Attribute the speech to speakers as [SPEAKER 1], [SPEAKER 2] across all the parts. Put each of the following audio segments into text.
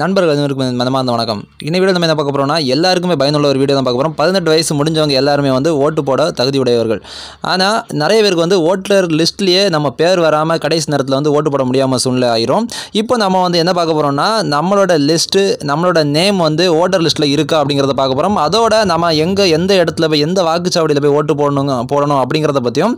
[SPEAKER 1] நண்பர்கள் அனைவருக்கும் இருந்த வணக்கம் இன்னும் வீடியோ நம்ம என்ன பார்க்க போகிறோம்னா எல்லாருக்குமே பயனுள்ள ஒரு வீடியோ தான் பார்க்க போகிறோம் பதினெட்டு வயசு முடிஞ்சவங்க எல்லாருமே வந்து ஓட்டு போட தகுதி உடையவர்கள் ஆனால் நிறைய பேருக்கு வந்து ஓட்டர் லிஸ்ட்லேயே நம்ம பேர் வராமல் கடைசி நேரத்தில் வந்து ஓட்டு போட முடியாமல் சூழ்நிலை ஆயிரும் இப்போ நம்ம வந்து என்ன பார்க்க போகிறோம்னா நம்மளோட லிஸ்ட்டு நம்மளோட நேம் வந்து ஓட்டர் லிஸ்ட்டில் இருக்கா அப்படிங்கிறத பார்க்க போகிறோம் அதோட நம்ம எங்கே எந்த இடத்துல போய் எந்த வாக்குச்சாவடியில் போய் ஓட்டு போடணுங்க போடணும் அப்படிங்கிறத பற்றியும்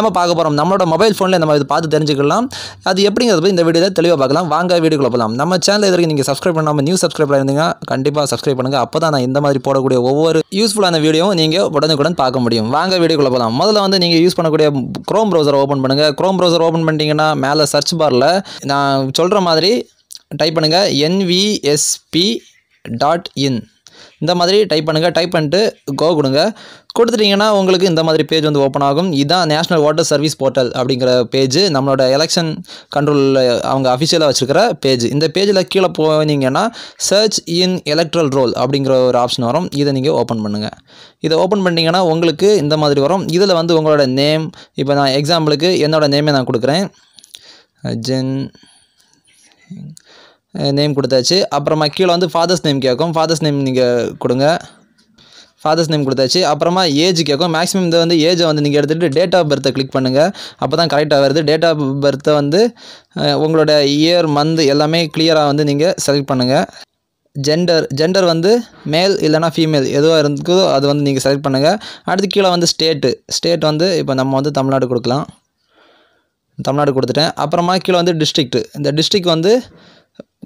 [SPEAKER 1] நம்ம பார்க்க போகிறோம் நம்மளோட மொபைல் ஃபோனில் நம்ம இது பார்த்து தெரிஞ்சுக்கலாம் அது எப்படிங்கிறத போய் இந்த வீடியோவில் தெளிவாக பார்க்கலாம் வாங்க வீடியோக்குள்ளே போகலாம் நம்ம சேனல் எதற்கு நீங்கள் சப்ஸ்கிரைப் பண்ணாமல் நியூ சப்ஸ்கிரைபராக இருந்தீங்க கண்டிப்பாக சப்ஸ்கிரைப் பண்ணுங்கள் அப்போ தான் நான் இந்த மாதிரி போடக்கூடிய ஒவ்வொரு யூஸ்ஃபுல்லான வீடியோவும் நீங்கள் உடனுக்குடன் பார்க்க முடியும் வாங்க வீடியோக்குள்ளே போகலாம் முதல்ல வந்து நீங்கள் யூஸ் பண்ணக்கூடிய க்ரோம் ப்ரௌசர் ஓப்பன் பண்ணுங்கள் க்ரோம் ப்ரௌசர் ஓப்பன் பண்ணிட்டீங்கன்னா மேலே சர்ச் பாரில் நான் சொல்கிற மாதிரி டைப் பண்ணுங்கள் என்விஎஸ்பி டாட் இன் இந்த மாதிரி டைப் பண்ணுங்கள் டைப் பண்ணிட்டு கோ கொடுங்க கொடுத்துட்டிங்கன்னா உங்களுக்கு இந்த மாதிரி பேஜ் வந்து ஓப்பன் ஆகும் இதுதான் நேஷனல் வாட்டர் சர்வீஸ் போர்ட்டல் அப்படிங்கிற பேஜ் நம்மளோட எலெக்ஷன் கண்ட்ரோலில் அவங்க அஃபிஷியலாக வச்சுருக்கிற பேஜ் இந்த பேஜில் கீழே போனீங்கன்னா சர்ச் இன் எலக்ட்ரல் ரோல் அப்படிங்கிற ஒரு ஆப்ஷன் வரும் இதை நீங்கள் ஓப்பன் பண்ணுங்கள் இதை ஓப்பன் பண்ணிட்டீங்கன்னா உங்களுக்கு இந்த மாதிரி வரும் இதில் வந்து உங்களோட நேம் இப்போ நான் எக்ஸாம்பிளுக்கு என்னோடய நேமே நான் கொடுக்குறேன் ஜென் நேம் கொடுத்தாச்சு அப்புறமா கீழே வந்து ஃபாதர்ஸ் நேம் கேட்கும் ஃபாதர்ஸ் நேம் நீங்கள் கொடுங்க ஃபாதர்ஸ் நேம் கொடுத்தாச்சு அப்புறமா ஏஜ் கேட்கும் மேக்ஸிமம் இதை வந்து ஏஜை வந்து நீங்கள் எடுத்துகிட்டு டேட் ஆஃப் பர்த்தை கிளிக் பண்ணுங்கள் அப்போ தான் கரெக்டாக வருது டேட் ஆஃப் பர்த்தை வந்து உங்களோட இயர் மந்த் எல்லாமே கிளியராக வந்து நீங்கள் செலக்ட் பண்ணுங்கள் ஜெண்டர் ஜெண்டர் வந்து மேல் இல்லைனா ஃபீமேல் எதுவாக இருக்குதோ அது வந்து நீங்கள் செலக்ட் பண்ணுங்கள் அடுத்து கீழே வந்து ஸ்டேட்டு ஸ்டேட் வந்து இப்போ நம்ம வந்து தமிழ்நாடு கொடுக்கலாம் தமிழ்நாடு கொடுத்துட்டேன் அப்புறமா கீழே வந்து டிஸ்ட்ரிக்ட்டு இந்த டிஸ்ட்ரிக் வந்து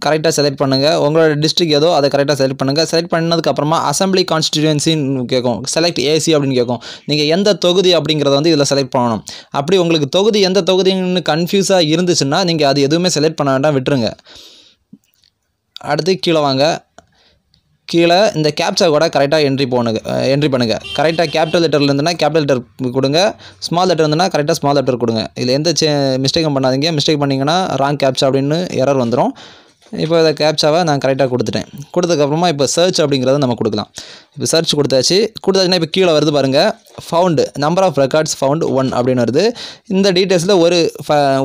[SPEAKER 1] கரெக்டாக செலக்ட் பண்ணுங்கள் உங்களோட டிஸ்ட்ரிக் ஏதோ அதை கரெக்டாக செலக்ட் பண்ணுங்கள் செலக்ட் பண்ணதுக்கப்புறமா அசம்பிளி கான்ஸ்டிடியூன்சின்னு கேட்கும் செலக்ட் ஏசி அப்படின்னு கேட்கும் நீங்கள் எந்த தொகுதி அப்படிங்கிறத வந்து இதில் செலக்ட் பண்ணணும் அப்படி உங்களுக்கு தொகுதி எந்த தொகுதின்னு கன்ஃபியூஸாக இருந்துச்சுன்னா நீங்கள் அது எதுவுமே செலக்ட் பண்ண வேண்டாம் விட்டுருங்க அடுத்து கீழே வாங்க கீழே இந்த கேப்சா கூட கரெக்டாக என்ட்ரி போனுங்க என்ட்ரி பண்ணுங்கள் கரெக்டாக கேபிட்டல் லெட்டர் இருந்துன்னா கேபிட்டல் லெட்டர் கொடுங்க ஸ்மால் லெட்டர் இருந்துன்னா கரெக்டாக ஸ்மால் லெட்டர் கொடுங்க இதில் எந்த மிஸ்டேக்கும் பண்ணாதீங்க மிஸ்டேக் பண்ணிங்கன்னா ராங் கேப்சா அப்படின்னு எரர் வந்துடும் இப்போ அதை கேப்சாவை நான் கரெக்டாக கொடுத்துட்டேன் கொடுத்ததுக்கப்புறமா இப்போ சர்ச் அப்படிங்கிறத நம்ம கொடுக்கலாம் இப்போ சர்ச் கொடுத்தாச்சு கொடுத்தாச்சுன்னா இப்போ கீழே வருது பாருங்கள் found number of records found one அப்படின்னு வருது இந்த டீட்டெயில்ஸில் ஒரு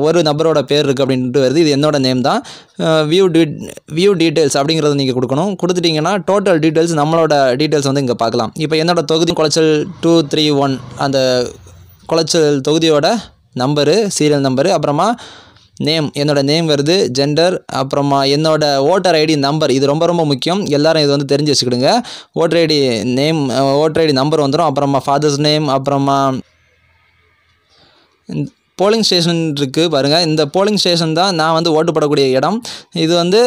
[SPEAKER 1] ஒரு நபரோட பேர் இருக்குது அப்படின்ட்டு வருது இது என்னோட நேம் தான் வியூ டீ வியூ டீட்டெயில்ஸ் அப்படிங்கிறத நீங்கள் கொடுக்கணும் கொடுத்துட்டிங்கன்னா டோட்டல் டீட்டெயில்ஸ் நம்மளோட டீட்டெயில்ஸ் வந்து இங்கே பார்க்கலாம் இப்போ என்னோட தொகுதி குளச்சல் டூ த்ரீ ஒன் அந்த குளச்சல் தொகுதியோட நம்பரு சீரியல் நம்பரு அப்புறமா நேம் என்னோட நேம் வருது ஜெண்டர் அப்புறமா என்னோட ஓட்டர் ஐடி நம்பர் இது ரொம்ப ரொம்ப முக்கியம் எல்லாரும் இது வந்து தெரிஞ்சு வச்சுக்கிடுங்க voter ID name voter ID number வந்துடும் அப்புறமா ஃபாதர்ஸ் நேம் அப்புறமா போலிங் ஸ்டேஷன் இருக்குது பாருங்கள் இந்த போலிங் ஸ்டேஷன் தான் நான் வந்து ஓட்டுப்படக்கூடிய இடம் இது வந்து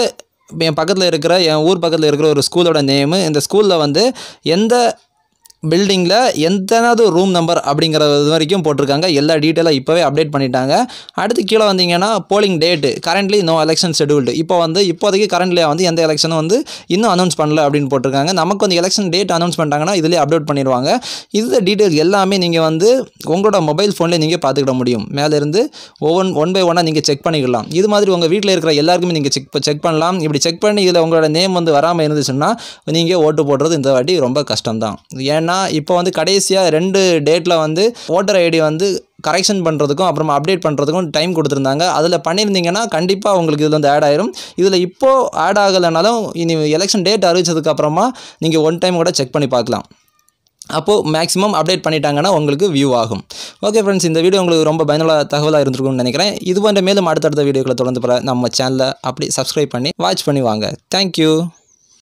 [SPEAKER 1] என் பக்கத்தில் இருக்கிற என் ஊர் பக்கத்தில் இருக்கிற ஒரு ஸ்கூலோட நேமு இந்த ஸ்கூலில் வந்து எந்த பில்டிங்கில் எந்தனாவது ரூம் நம்பர் அப்படிங்கிறது இது வரைக்கும் போட்டிருக்காங்க எல்லா டீட்டெயிலாக இப்போவே அப்டேட் பண்ணிட்டாங்க அடுத்து கீழே வந்தீங்கன்னா polling date currently no election scheduled இப்போ வந்து இப்போதைக்கு கரண்ட்லியாக வந்து எந்த எலெக்ஷனும் வந்து இன்னும் அனௌன்ஸ் பண்ணல அப்படின்னு போட்டிருக்காங்க நமக்கு வந்து எலெக்ஷன் டேட் அனௌன்ஸ் பண்ணிட்டாங்கன்னா இதிலே அப்டேட் பண்ணிடுவாங்க இது டீட்டெயில் எல்லாமே நீங்கள் வந்து உங்களோட மொபைல் ஃபோன்லேயே நீங்கள் பார்த்துக்கிட முடியும் மேலேருந்து ஒவ்வொன் ஒன் பை ஒன்னாக நீங்கள் செக் பண்ணிக்கலாம் இது மாதிரி உங்கள் வீட்டில் இருக்கிற எல்லாருக்குமே நீங்கள் செக் செக் பண்ணலாம் இப்படி செக் பண்ணி இதில் உங்களோட நேம் வந்து வராமல் இருந்துச்சுன்னா நீங்கள் ஓட்டு போடுறது இந்த வாட்டி ரொம்ப கஷ்டம் தான் ஏன்னா என்னென்னா இப்போ வந்து கடைசியாக ரெண்டு டேட்டில் வந்து ஓட்டர் ஐடி வந்து கரெக்ஷன் பண்ணுறதுக்கும் அப்புறமா அப்டேட் பண்ணுறதுக்கும் டைம் கொடுத்துருந்தாங்க அதில் பண்ணியிருந்தீங்கன்னா கண்டிப்பாக உங்களுக்கு இதில் வந்து ஆட் ஆயிரும் இதில் இப்போது ஆட் ஆகலைனாலும் இனி எலெக்ஷன் டேட் அறிவிச்சதுக்கப்புறமா நீங்கள் ஒன் டைம் கூட செக் பண்ணி பார்க்கலாம் அப்போது மேக்ஸிமம் அப்டேட் பண்ணிட்டாங்கன்னா உங்களுக்கு வியூ ஆகும் ஓகே ஃப்ரெண்ட்ஸ் இந்த வீடியோ உங்களுக்கு ரொம்ப பயனுள்ள தகவலாக இருந்திருக்கும்னு நினைக்கிறேன் இது போன்ற மேலும் அடுத்தடுத்த வீடியோக்களை தொடர்ந்து நம்ம சேனலை அப்படி சப்ஸ்கிரைப் பண்ணி வாட்ச் பண்ணி வாங்க தேங்க்யூ